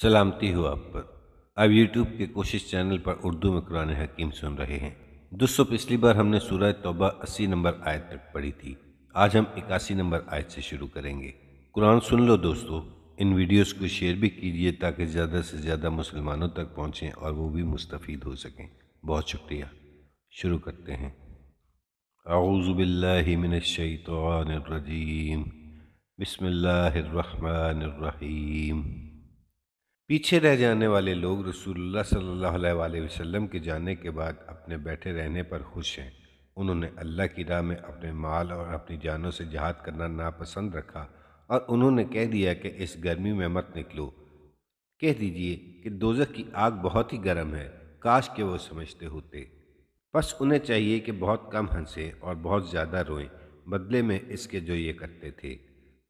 सलामती हो आप पर आप यूट्यूब के कोशिश चैनल पर उर्दू में कुरान हकीम सुन रहे हैं दोस्तों पिछली बार हमने सूरह तौबा अस्सी नंबर आयत तक पढ़ी थी आज हम इक्यासी नंबर आयत से शुरू करेंगे कुरान सुन लो दोस्तों इन वीडियोस को शेयर भी कीजिए ताकि ज़्यादा से ज़्यादा मुसलमानों तक पहुँचें और वो भी मुस्तफ़ हो सकें बहुत शुक्रिया शुरू करते हैं आउज़बिल्लिमिनशतरजीम बसमीम पीछे रह जाने वाले लोग रसूलुल्लाह सल्लल्लाहु अलैहि वसल्लम के जाने के बाद अपने बैठे रहने पर खुश हैं उन्होंने अल्लाह की राह में अपने माल और अपनी जानों से जहाद करना नापसंद रखा और उन्होंने कह दिया कि इस गर्मी में मत निकलो कह दीजिए कि दोजक की आग बहुत ही गर्म है काश के वो समझते होते बस उन्हें चाहिए कि बहुत कम हंसें और बहुत ज़्यादा रोएं बदले में इसके जो ये करते थे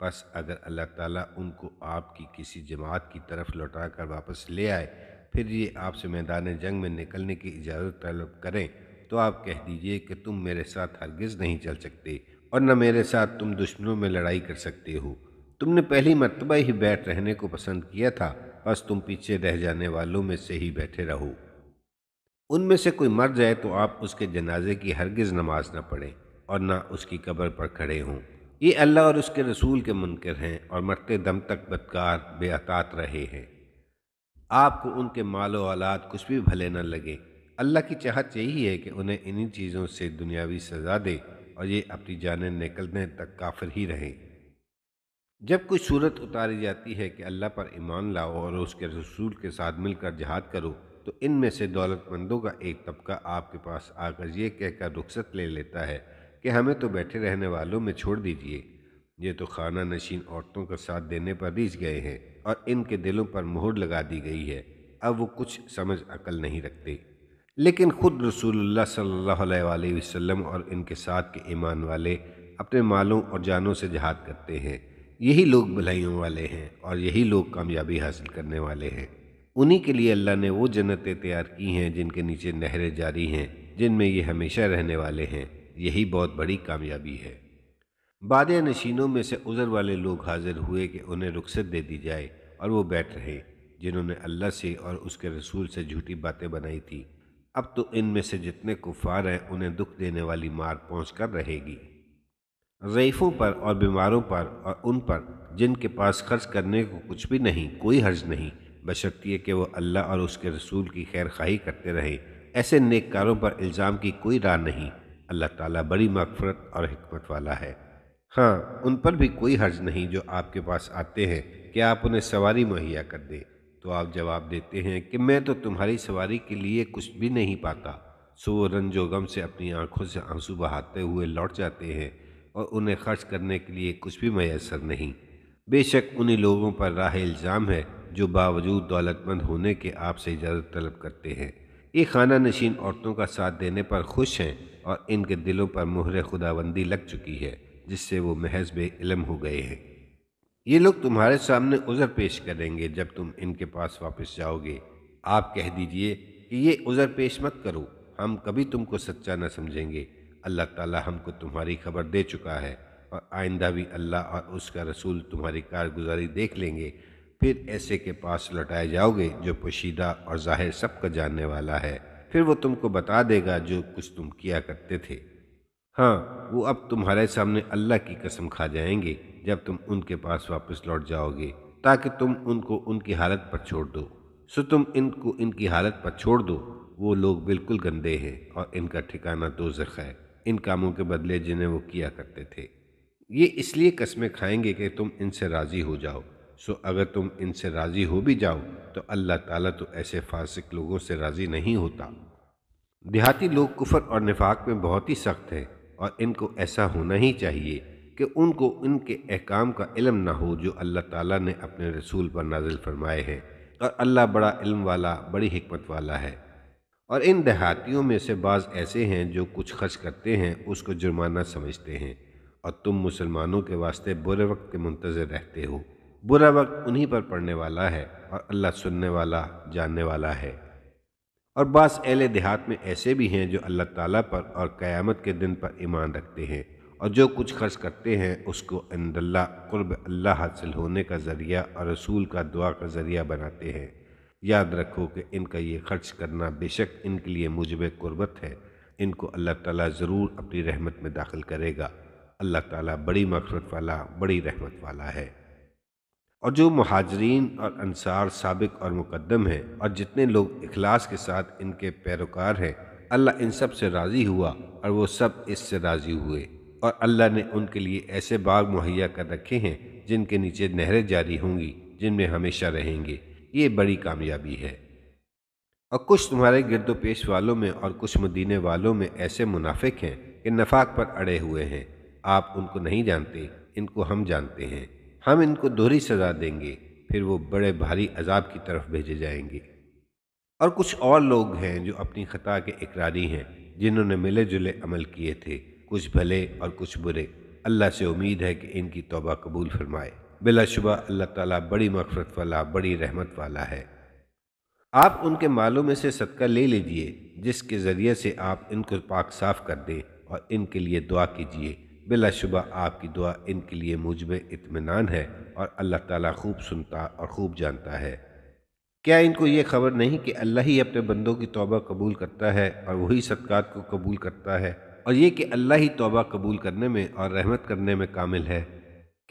बस अगर अल्लाह ताला उनको आपकी किसी जमात की तरफ लौटा कर वापस ले आए फिर ये आपसे मैदान जंग में निकलने की इजाज़त तलब करें तो आप कह दीजिए कि तुम मेरे साथ हरगिज़ नहीं चल सकते और न मेरे साथ तुम दुश्मनों में लड़ाई कर सकते हो तुमने पहली मरतबा ही बैठ रहने को पसंद किया था बस तुम पीछे रह जाने वालों में से ही बैठे रहो उनमें से कोई मर जाए तो आप उसके जनाजे की हरगिज़ नमाज न पढ़ें और ना उसकी कब्र पर खड़े हों ये अल्लाह और उसके रसूल के मुनकर हैं और मरते दम तक बदकार बेअतात रहे हैं आपको उनके मालो आलात कुछ भी भले न लगे अल्लाह की चाहत यही है कि उन्हें इन्हीं चीज़ों से दुनियावी सज़ा दे और ये अपनी जान निकलने तक काफिर ही रहें जब कोई सूरत उतारी जाती है कि अल्लाह पर ईमान लाओ और उसके रसूल के साथ मिलकर जहाद करो तो इनमें से दौलतमंदों का एक तबका आपके पास आकर ये कहकर रुख्सत ले लेता है कि हमें तो बैठे रहने वालों में छोड़ दीजिए ये तो खाना नशीन औरतों का साथ देने पर रिझ गए हैं और इनके दिलों पर मोहर लगा दी गई है अब वो कुछ समझ अकल नहीं रखते लेकिन खुद रसूलुल्लाह सल्लल्लाहु अलैहि वसल्लम और इनके साथ के ईमान वाले अपने मालों और जानों से जहाद करते हैं यही लोग भलाइयों वाले हैं और यही लोग कामयाबी हासिल करने वाले हैं उन्हीं के लिए अल्लाह ने वो जन्नतें तैयार की हैं जिनके नीचे नहरें जारी हैं जिनमें ये हमेशा रहने वाले हैं यही बहुत बड़ी कामयाबी है बाद नशीनों में से उज़र वाले लोग हाजिर हुए कि उन्हें रुख्सत दे दी जाए और वो बैठ रहे जिन्होंने अल्लाह से और उसके रसूल से झूठी बातें बनाई थी अब तो इनमें से जितने कुफार हैं उन्हें दुख देने वाली मार पहुँच कर रहेगी ज़यीफ़ों पर और बीमारों पर और उन पर जिनके पास खर्च करने को कुछ भी नहीं कोई हर्ज नहीं है कि वह अल्लाह और उसके रसूल की खैर खाही करते रहे ऐसे नेककारों पर इल्ज़ाम की कोई राह नहीं अल्लाह ताला बड़ी मफफरत और हमत वाला है हाँ उन पर भी कोई हर्ज नहीं जो आपके पास आते हैं कि आप उन्हें सवारी मुहैया कर दें तो आप जवाब देते हैं कि मैं तो तुम्हारी सवारी के लिए कुछ भी नहीं पाता सो वो रंजो गम से अपनी आंखों से आंसू बहाते हुए लौट जाते हैं और उन्हें खर्च करने के लिए कुछ भी मैसर नहीं बेशक उन्हीं लोगों पर राह इल्ज़ाम है जो बावजूद दौलतमंद होने के आपसे इजाज़त तलब करते हैं ये खाना नशीन औरतों का साथ देने पर खुश हैं और इनके दिलों पर मुहर खुदाबंदी लग चुकी है जिससे वो महज बेलम हो गए हैं ये लोग तुम्हारे सामने उज़र पेश करेंगे जब तुम इनके पास वापस जाओगे आप कह दीजिए कि ये उज़र पेश मत करो हम कभी तुमको सच्चा न समझेंगे अल्लाह ताला हमको तुम्हारी खबर दे चुका है और आइंदा भी अल्लाह और उसका रसूल तुम्हारी कारगुजारी देख लेंगे फिर ऐसे के पास लौटाए जाओगे जो पोशीदा और जाहिर सबका जानने वाला है फिर वो तुमको बता देगा जो कुछ तुम किया करते थे हाँ वो अब तुम्हारे सामने अल्लाह की कसम खा जाएंगे जब तुम उनके पास वापस लौट जाओगे ताकि तुम उनको उनकी हालत पर छोड़ दो सो तुम इनको इनकी हालत पर छोड़ दो वो लोग बिल्कुल गंदे हैं और इनका ठिकाना दो है इन कामों के बदले जिन्हें वो किया करते थे ये इसलिए कस्में खाएंगे कि तुम इनसे राज़ी हो जाओ सो अगर तुम इनसे राज़ी हो भी जाओ तो अल्लाह ताला तो ऐसे फासिक लोगों से राज़ी नहीं होता देहाती लोग कुफर और निफाक में बहुत ही सख्त हैं और इनको ऐसा होना ही चाहिए कि उनको इनके अहकाम का इलम ना हो जो अल्लाह ताला ने अपने रसूल पर नाजिल फरमाए हैं और अल्लाह बड़ा इल्म वाला बड़ी हमत वाला है और इन देहातियों में से बाज़ ऐसे हैं जो कुछ खर्च करते हैं उसको जुर्माना समझते हैं और तुम मुसलमानों के वास्ते बुरे वक्त के मुंतज़र रहते हो बुरा वक्त उन्हीं पर पड़ने वाला है और अल्लाह सुनने वाला जानने वाला है और बास अहल देहात में ऐसे भी हैं जो अल्लाह ताला पर और क़यामत के दिन पर ईमान रखते हैं और जो कुछ खर्च करते हैं उसको अंदल्ला कुर्ब अल्लाह हासिल होने का ज़रिया और रसूल का दुआ का ज़रिया बनाते हैं याद रखो कि इनका ये खर्च करना बेशक इनके लिए मुजब कुर्बत है इनको अल्लाह ताला ज़रूर अपनी रहमत में दाखिल करेगा अल्लाह ताला बड़ी मकसद वाला बड़ी रहमत वाला है और जो महाजरीन और अनसार सबक और मुकदम हैं और जितने लोग अखलास के साथ इनके पैरोकार हैं अल्लाह इन सब से राज़ी हुआ और वो सब इससे राज़ी हुए और अल्लाह ने उनके लिए ऐसे बाग मुहैया कर रखे हैं जिनके नीचे नहरें जारी होंगी जिनमें हमेशा रहेंगे ये बड़ी कामयाबी है और कुछ तुम्हारे गिरदो पेश वालों में और कुछ मदीने वालों में ऐसे मुनाफिक हैं कि नफाक पर अड़े हुए हैं आप उनको नहीं जानते इनको हम जानते हैं हम इनको दोहरी सज़ा देंगे फिर वो बड़े भारी अजाब की तरफ भेजे जाएंगे और कुछ और लोग हैं जो अपनी खता के इकरारी हैं जिन्होंने मिले जुले अमल किए थे कुछ भले और कुछ बुरे अल्लाह से उम्मीद है कि इनकी तोबा कबूल फरमाए बिलाशुबा अल्लाह ताला बड़ी मफ़रत वाला बड़ी रहमत वाला है आप उनके मालों में से सदका ले लीजिए जिसके ज़रिए से आप इनको पाक साफ़ कर दें और इनके लिए दुआ कीजिए बिलाशुबा आपकी दुआ इनके लिए मुझब इतमान है और अल्लाह ताला खूब सुनता और खूब जानता है क्या इनको ये खबर नहीं कि अल्लाह ही अपने बंदों की तौबा कबूल करता है और वही सदक़ात को कबूल करता है और ये कि अल्लाह ही तौबा कबूल करने में और रहमत करने में कामिल है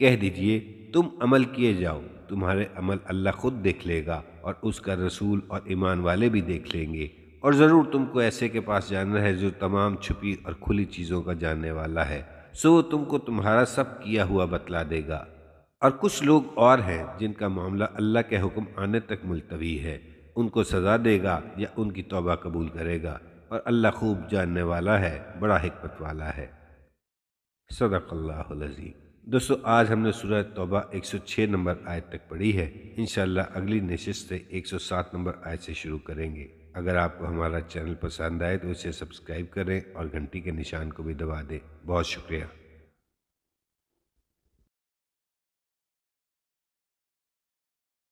कह दीजिए तुम अमल किए जाओ तुम्हारे अमल अल्लाह खुद देख लेगा और उसका रसूल और ईमान वाले भी देख लेंगे और ज़रूर तुमको ऐसे के पास जाना है जो तमाम छुपी और खुली चीज़ों का जानने वाला है सो वो तुमको तुम्हारा सब किया हुआ बतला देगा और कुछ लोग और हैं जिनका मामला अल्लाह के हुक्म आने तक मुलतवी है उनको सज़ा देगा या उनकी तौबा कबूल करेगा और अल्लाह खूब जानने वाला है बड़ा हमत वाला है सदक़ल्लाज़ीम दोस्तों आज हमने सूरह तौबा 106 नंबर आयत तक पढ़ी है इन अगली नशस्त से 107 नंबर आयत से शुरू करेंगे अगर आपको हमारा चैनल पसंद आए तो उसे सब्सक्राइब करें और घंटी के निशान को भी दबा दें बहुत शुक्रिया